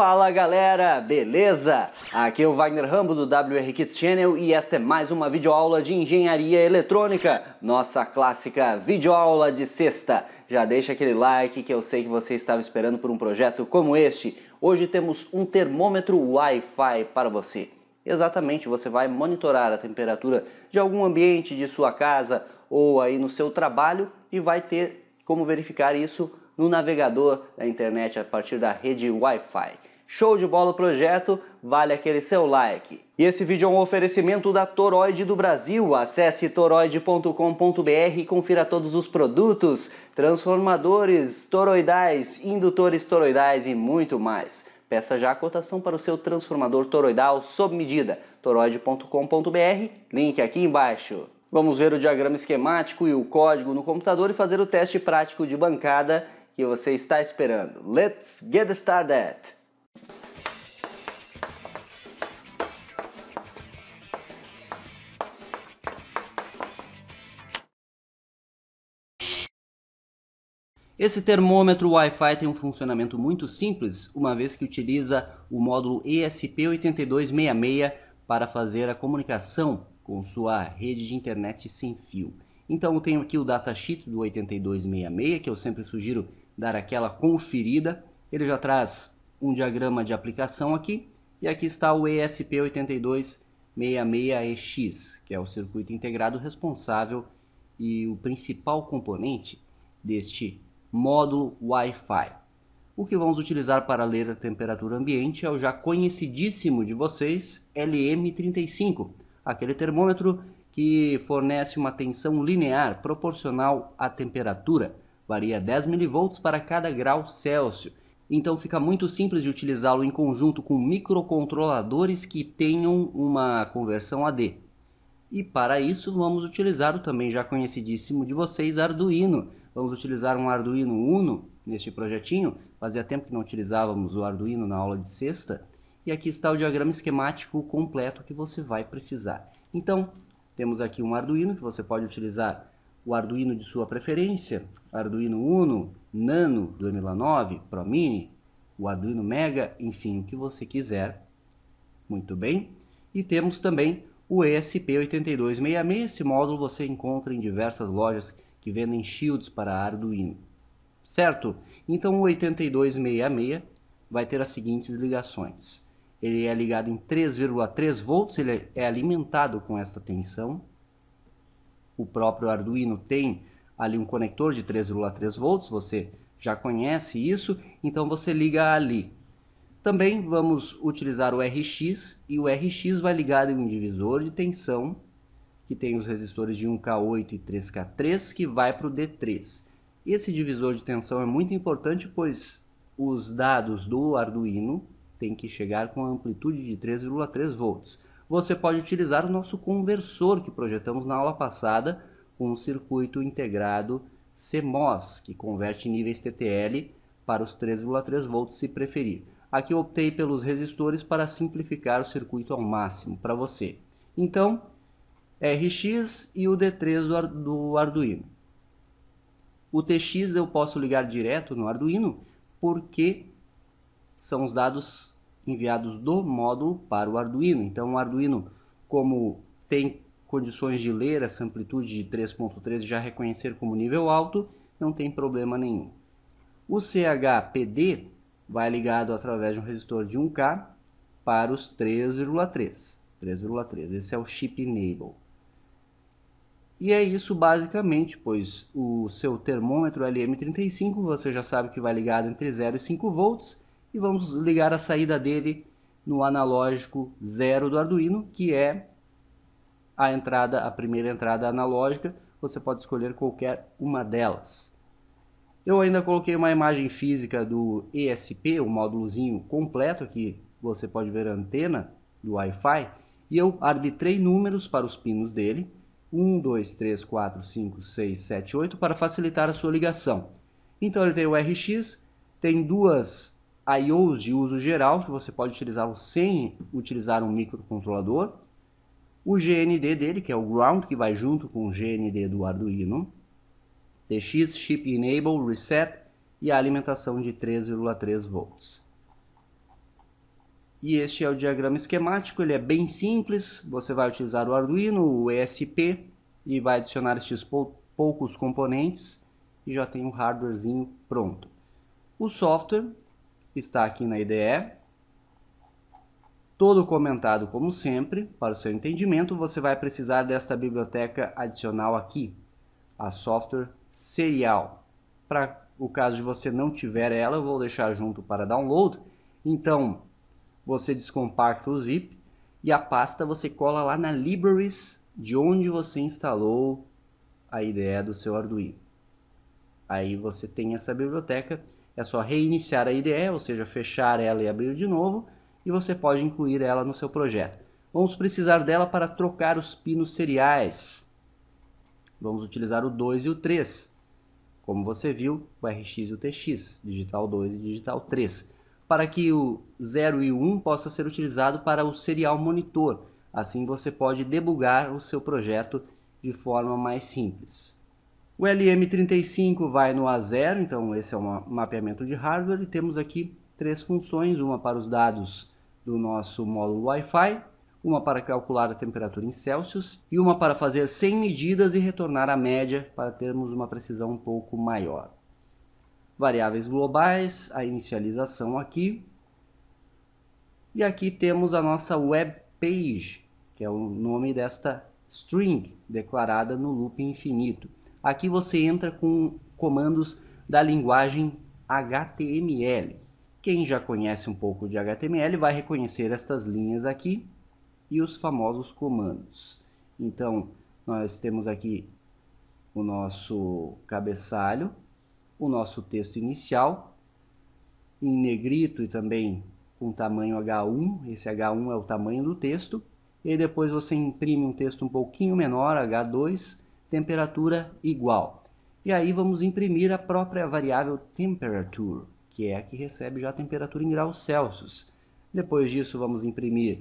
Fala galera, beleza? Aqui é o Wagner Rambo do WR Kids Channel e esta é mais uma videoaula de engenharia eletrônica, nossa clássica videoaula de sexta. Já deixa aquele like que eu sei que você estava esperando por um projeto como este. Hoje temos um termômetro Wi-Fi para você. Exatamente, você vai monitorar a temperatura de algum ambiente de sua casa ou aí no seu trabalho e vai ter como verificar isso no navegador da internet a partir da rede Wi-Fi. Show de bola o projeto, vale aquele seu like. E esse vídeo é um oferecimento da Toroide do Brasil. Acesse toroide.com.br e confira todos os produtos, transformadores, toroidais, indutores toroidais e muito mais. Peça já a cotação para o seu transformador toroidal sob medida. toroide.com.br, link aqui embaixo. Vamos ver o diagrama esquemático e o código no computador e fazer o teste prático de bancada que você está esperando. Let's get started! Esse termômetro Wi-Fi tem um funcionamento muito simples, uma vez que utiliza o módulo ESP8266 para fazer a comunicação com sua rede de internet sem fio. Então eu tenho aqui o datasheet do 8266, que eu sempre sugiro dar aquela conferida. Ele já traz um diagrama de aplicação aqui, e aqui está o ESP8266EX, que é o circuito integrado responsável e o principal componente deste módulo Wi-Fi. O que vamos utilizar para ler a temperatura ambiente é o já conhecidíssimo de vocês LM35, aquele termômetro que fornece uma tensão linear proporcional à temperatura, varia 10 mV para cada grau Celsius. Então fica muito simples de utilizá-lo em conjunto com microcontroladores que tenham uma conversão AD, e para isso vamos utilizar o também já conhecidíssimo de vocês Arduino. Vamos utilizar um Arduino Uno neste projetinho. Fazia tempo que não utilizávamos o Arduino na aula de sexta. E aqui está o diagrama esquemático completo que você vai precisar. Então, temos aqui um Arduino que você pode utilizar o Arduino de sua preferência, Arduino Uno, Nano 2009, Pro Mini, o Arduino Mega, enfim, o que você quiser. Muito bem. E temos também o ESP8266. Esse módulo você encontra em diversas lojas que vendem shields para Arduino. Certo? Então o 8266 vai ter as seguintes ligações. Ele é ligado em 3,3 volts, ele é alimentado com esta tensão. O próprio Arduino tem ali um conector de 3,3 volts, você já conhece isso, então você liga ali também vamos utilizar o RX e o RX vai ligado em um divisor de tensão que tem os resistores de 1K8 e 3K3 que vai para o D3. Esse divisor de tensão é muito importante pois os dados do Arduino têm que chegar com a amplitude de 3,3 volts. Você pode utilizar o nosso conversor que projetamos na aula passada com um circuito integrado CMOS que converte níveis TTL para os 3,3 volts se preferir. Aqui eu optei pelos resistores para simplificar o circuito ao máximo para você. Então, RX e o D3 do, Ar do Arduino. O TX eu posso ligar direto no Arduino porque são os dados enviados do módulo para o Arduino. Então o Arduino, como tem condições de ler essa amplitude de 3.3 e já reconhecer como nível alto, não tem problema nenhum. O CHPD vai ligado através de um resistor de 1K para os 3,3. 3,3. Esse é o chip enable. E é isso basicamente, pois o seu termômetro LM35 você já sabe que vai ligado entre 0 e 5 volts e vamos ligar a saída dele no analógico 0 do Arduino, que é a entrada, a primeira entrada analógica. Você pode escolher qualquer uma delas. Eu ainda coloquei uma imagem física do ESP, o um módulozinho completo aqui, você pode ver a antena do Wi-Fi, e eu arbitrei números para os pinos dele, 1, 2, 3, 4, 5, 6, 7, 8, para facilitar a sua ligação. Então ele tem o RX, tem duas I.O.s de uso geral, que você pode utilizar sem utilizar um microcontrolador, o GND dele, que é o ground, que vai junto com o GND do Arduino, TX, Chip Enable Reset e a alimentação de 3,3 volts. E este é o diagrama esquemático, ele é bem simples, você vai utilizar o Arduino, o ESP e vai adicionar estes pou poucos componentes e já tem o um hardwarezinho pronto. O software está aqui na IDE, todo comentado como sempre, para o seu entendimento você vai precisar desta biblioteca adicional aqui, a Software serial. Para o caso de você não tiver ela, eu vou deixar junto para download. Então, você descompacta o zip e a pasta você cola lá na libraries de onde você instalou a IDE do seu Arduino. Aí você tem essa biblioteca, é só reiniciar a IDE, ou seja, fechar ela e abrir de novo, e você pode incluir ela no seu projeto. Vamos precisar dela para trocar os pinos seriais vamos utilizar o 2 e o 3. Como você viu, o RX e o TX, digital 2 e digital 3, para que o 0 e o 1 possa ser utilizado para o serial monitor. Assim você pode debugar o seu projeto de forma mais simples. O LM35 vai no A0, então esse é um mapeamento de hardware, e temos aqui três funções, uma para os dados do nosso módulo Wi-Fi, uma para calcular a temperatura em Celsius e uma para fazer 100 medidas e retornar a média para termos uma precisão um pouco maior. Variáveis globais, a inicialização aqui. E aqui temos a nossa web page, que é o nome desta string declarada no loop infinito. Aqui você entra com comandos da linguagem HTML. Quem já conhece um pouco de HTML vai reconhecer estas linhas aqui e os famosos comandos. Então, nós temos aqui o nosso cabeçalho, o nosso texto inicial, em negrito e também com tamanho H1, esse H1 é o tamanho do texto, e depois você imprime um texto um pouquinho menor, H2, temperatura igual. E aí vamos imprimir a própria variável temperature, que é a que recebe já a temperatura em graus Celsius. Depois disso, vamos imprimir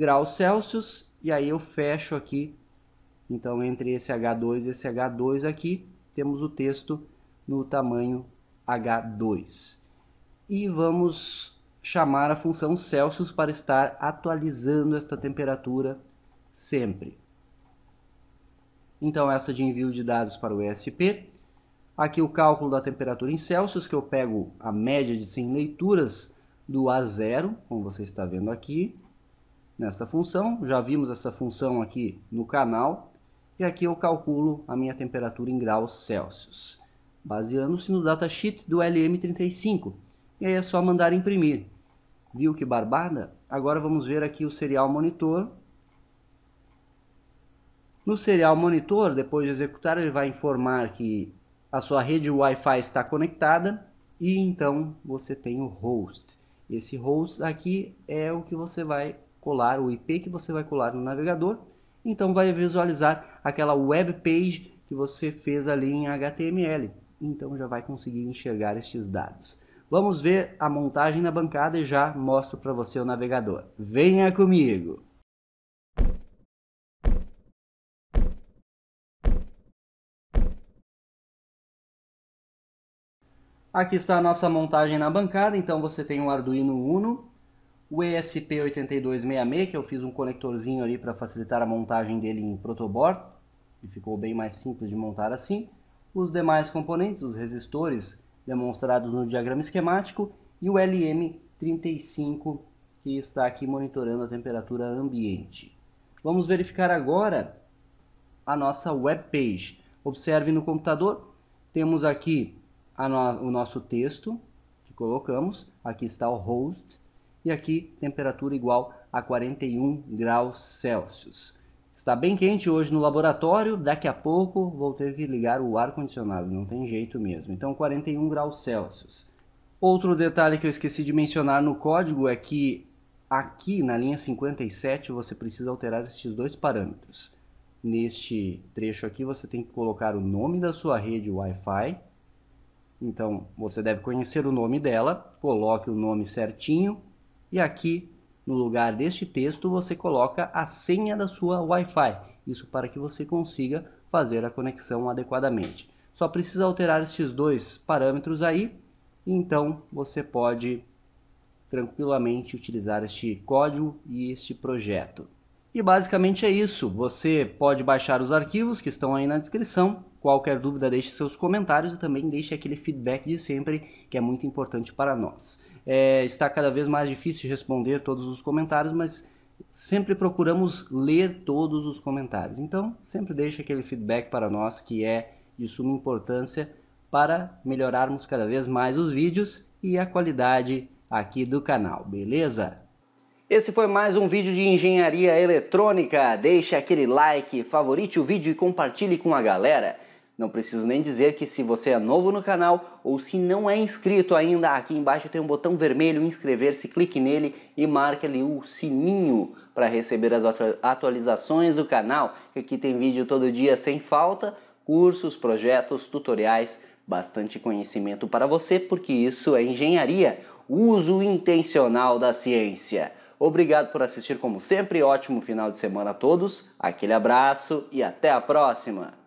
graus Celsius e aí eu fecho aqui. Então, entre esse H2 e esse H2 aqui, temos o texto no tamanho H2. E vamos chamar a função Celsius para estar atualizando esta temperatura sempre. Então, essa de envio de dados para o ESP. Aqui o cálculo da temperatura em Celsius, que eu pego a média de 100 leituras do A0, como você está vendo aqui nessa função. Já vimos essa função aqui no canal. E aqui eu calculo a minha temperatura em graus Celsius, baseando-se no datasheet do LM35. E aí é só mandar imprimir. Viu que barbada? Agora vamos ver aqui o serial monitor. No serial monitor, depois de executar, ele vai informar que a sua rede Wi-Fi está conectada e então você tem o host. Esse host aqui é o que você vai colar o IP que você vai colar no navegador. Então vai visualizar aquela web page que você fez ali em HTML. Então já vai conseguir enxergar estes dados. Vamos ver a montagem na bancada e já mostro para você o navegador. Venha comigo! Aqui está a nossa montagem na bancada, então você tem um Arduino Uno o ESP8266, que eu fiz um conectorzinho ali para facilitar a montagem dele em protoboard, e ficou bem mais simples de montar assim. Os demais componentes, os resistores demonstrados no diagrama esquemático, e o LM35, que está aqui monitorando a temperatura ambiente. Vamos verificar agora a nossa web page. Observe no computador, temos aqui no o nosso texto que colocamos, aqui está o host, e aqui temperatura igual a 41 graus Celsius. Está bem quente hoje no laboratório, daqui a pouco vou ter que ligar o ar condicionado, não tem jeito mesmo. Então 41 graus Celsius. Outro detalhe que eu esqueci de mencionar no código é que aqui na linha 57 você precisa alterar estes dois parâmetros. Neste trecho aqui você tem que colocar o nome da sua rede Wi-Fi. Então você deve conhecer o nome dela, coloque o nome certinho e aqui, no lugar deste texto, você coloca a senha da sua Wi-Fi. Isso para que você consiga fazer a conexão adequadamente. Só precisa alterar estes dois parâmetros aí, então você pode tranquilamente utilizar este código e este projeto. E basicamente é isso. Você pode baixar os arquivos que estão aí na descrição Qualquer dúvida, deixe seus comentários e também deixe aquele feedback de sempre, que é muito importante para nós. É, está cada vez mais difícil responder todos os comentários, mas sempre procuramos ler todos os comentários. Então, sempre deixe aquele feedback para nós, que é de suma importância para melhorarmos cada vez mais os vídeos e a qualidade aqui do canal, beleza? Esse foi mais um vídeo de engenharia eletrônica. Deixe aquele like, favorite o vídeo e compartilhe com a galera. Não preciso nem dizer que se você é novo no canal ou se não é inscrito ainda, aqui embaixo tem um botão vermelho inscrever-se, clique nele e marque ali o sininho para receber as atualizações do canal. Aqui tem vídeo todo dia sem falta, cursos, projetos, tutoriais, bastante conhecimento para você, porque isso é engenharia, uso intencional da ciência. Obrigado por assistir como sempre, ótimo final de semana a todos. Aquele abraço e até a próxima.